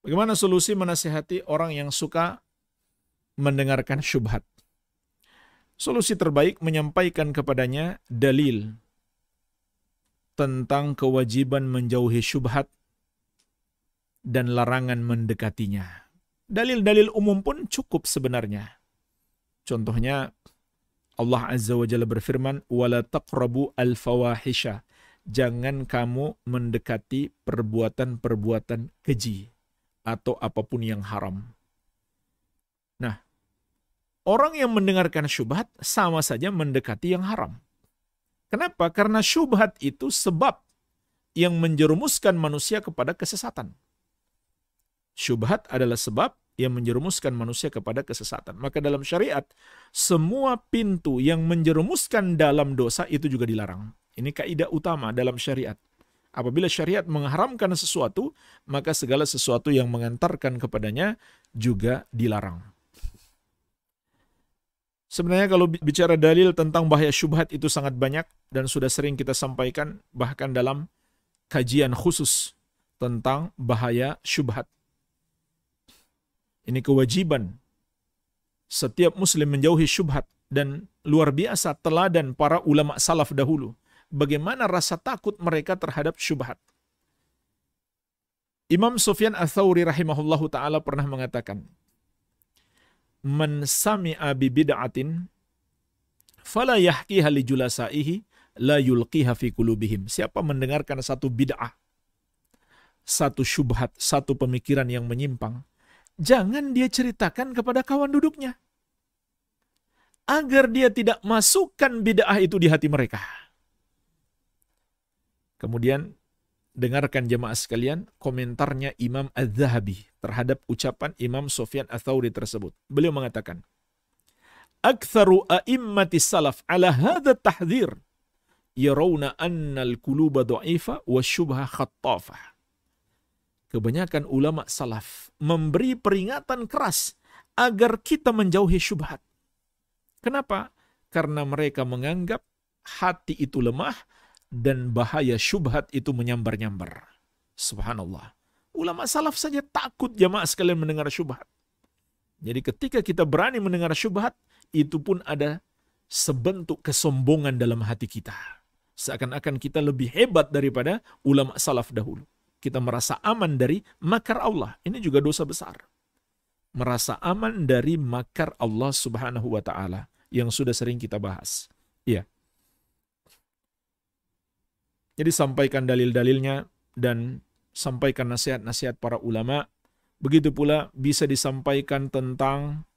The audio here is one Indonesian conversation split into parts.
Bagaimana solusi menasihati orang yang suka mendengarkan syubhat? Solusi terbaik menyampaikan kepadanya dalil tentang kewajiban menjauhi syubhat dan larangan mendekatinya. Dalil-dalil umum pun cukup sebenarnya. Contohnya Allah Azza wa Jalla berfirman, "Wala taqrabu al-fawahisha." Jangan kamu mendekati perbuatan-perbuatan keji atau apapun yang haram. Nah, orang yang mendengarkan syubhat sama saja mendekati yang haram. Kenapa? Karena syubhat itu sebab yang menjerumuskan manusia kepada kesesatan. Syubhat adalah sebab yang menjerumuskan manusia kepada kesesatan. Maka dalam syariat, semua pintu yang menjerumuskan dalam dosa itu juga dilarang. Ini kaidah utama dalam syariat. Apabila syariat mengharamkan sesuatu, maka segala sesuatu yang mengantarkan kepadanya juga dilarang. Sebenarnya kalau bicara dalil tentang bahaya syubhat itu sangat banyak dan sudah sering kita sampaikan bahkan dalam kajian khusus tentang bahaya syubhat. Ini kewajiban setiap muslim menjauhi syubhat dan luar biasa teladan para ulama salaf dahulu bagaimana rasa takut mereka terhadap syubhat. Imam Sufyan ats thawri rahimahullahu taala pernah mengatakan, "Man sami'a bi bid'atin fala yahkiha li julasaihi la yulqiha fi qulubihim." Siapa mendengarkan satu bid'ah, satu syubhat, satu pemikiran yang menyimpang, jangan dia ceritakan kepada kawan duduknya agar dia tidak masukkan bid'ah itu di hati mereka Kemudian dengarkan jemaah sekalian komentarnya Imam Az-Zahabi terhadap ucapan Imam Sofyan Atsauri tersebut. Beliau mengatakan, "Aktsaru a'immati salaf 'ala hadha tahdzir yarawna anna al qulub dha'ifa wa syubha khattafa." Kebanyakan ulama salaf memberi peringatan keras agar kita menjauhi syubhat. Kenapa? Karena mereka menganggap hati itu lemah dan bahaya syubhat itu menyambar-nyambar. Subhanallah. Ulama salaf saja takut jamaah sekalian mendengar syubhat. Jadi ketika kita berani mendengar syubhat, itu pun ada sebentuk kesombongan dalam hati kita. Seakan-akan kita lebih hebat daripada ulama salaf dahulu. Kita merasa aman dari makar Allah. Ini juga dosa besar. Merasa aman dari makar Allah subhanahu wa ta'ala. Yang sudah sering kita bahas. Iya. Jadi sampaikan dalil-dalilnya dan sampaikan nasihat-nasihat para ulama. Begitu pula bisa disampaikan tentang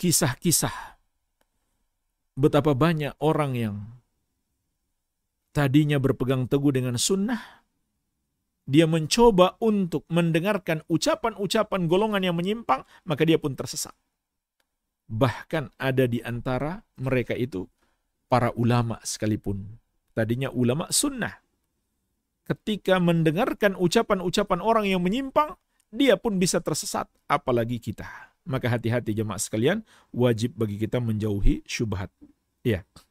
kisah-kisah betapa banyak orang yang tadinya berpegang teguh dengan sunnah, dia mencoba untuk mendengarkan ucapan-ucapan golongan yang menyimpang, maka dia pun tersesat. Bahkan ada di antara mereka itu para ulama sekalipun. Tadinya ulama sunnah. Ketika mendengarkan ucapan-ucapan orang yang menyimpang, dia pun bisa tersesat, apalagi kita. Maka hati-hati jemaah sekalian, wajib bagi kita menjauhi syubhat. Ya. Yeah.